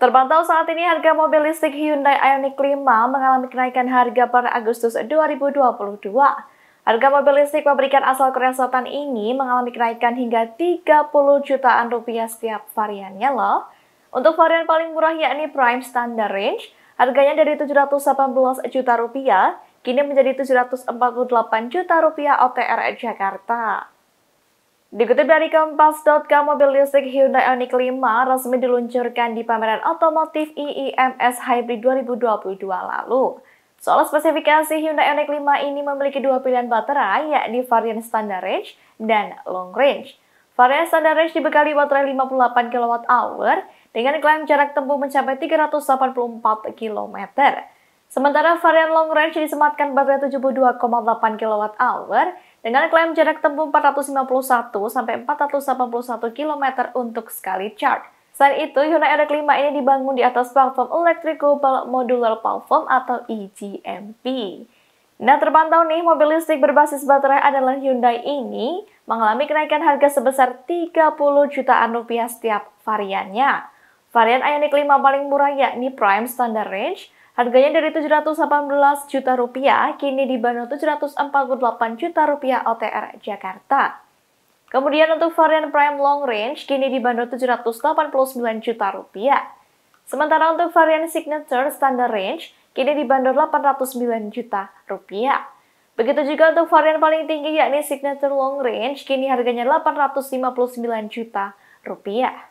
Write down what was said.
Terpantau saat ini harga mobil listrik Hyundai Ioniq 5 mengalami kenaikan harga per Agustus 2022. Harga mobil listrik pabrikan asal Korea Selatan ini mengalami kenaikan hingga 30 jutaan rupiah setiap variannya loh. Untuk varian paling murah yakni Prime Standard Range, harganya dari 718 juta rupiah, kini menjadi 748 juta rupiah OTR Jakarta. Dikutip dari Kompas.com, mobil listrik Hyundai Ioniq 5 resmi diluncurkan di pameran otomotif IIMS Hybrid 2022 lalu. Soal spesifikasi Hyundai Ioniq 5 ini memiliki dua pilihan baterai, yakni varian standard range dan long range. Varian standard range dibekali baterai 58 kWh dengan klaim jarak tempuh mencapai 384 km. Sementara varian long range disematkan baterai 72,8 kWh dengan klaim jarak tempuh 451 sampai 481 km untuk sekali charge. Selain itu, Hyundai Ioniq 5 ini dibangun di atas platform Electric Global Modular Platform atau EGMP. Nah, terpantau nih, mobil listrik berbasis baterai adalah Hyundai ini mengalami kenaikan harga sebesar 30 jutaan rupiah setiap variannya. Varian Ioniq 5 paling murah yakni Prime Standard Range Harganya dari 718 juta rupiah kini dibanderol 748 juta rupiah OTR Jakarta. Kemudian untuk varian Prime Long Range kini dibanderol 789 juta rupiah. Sementara untuk varian Signature Standard Range kini dibanderol 809 juta rupiah. Begitu juga untuk varian paling tinggi yakni Signature Long Range kini harganya 859 juta rupiah.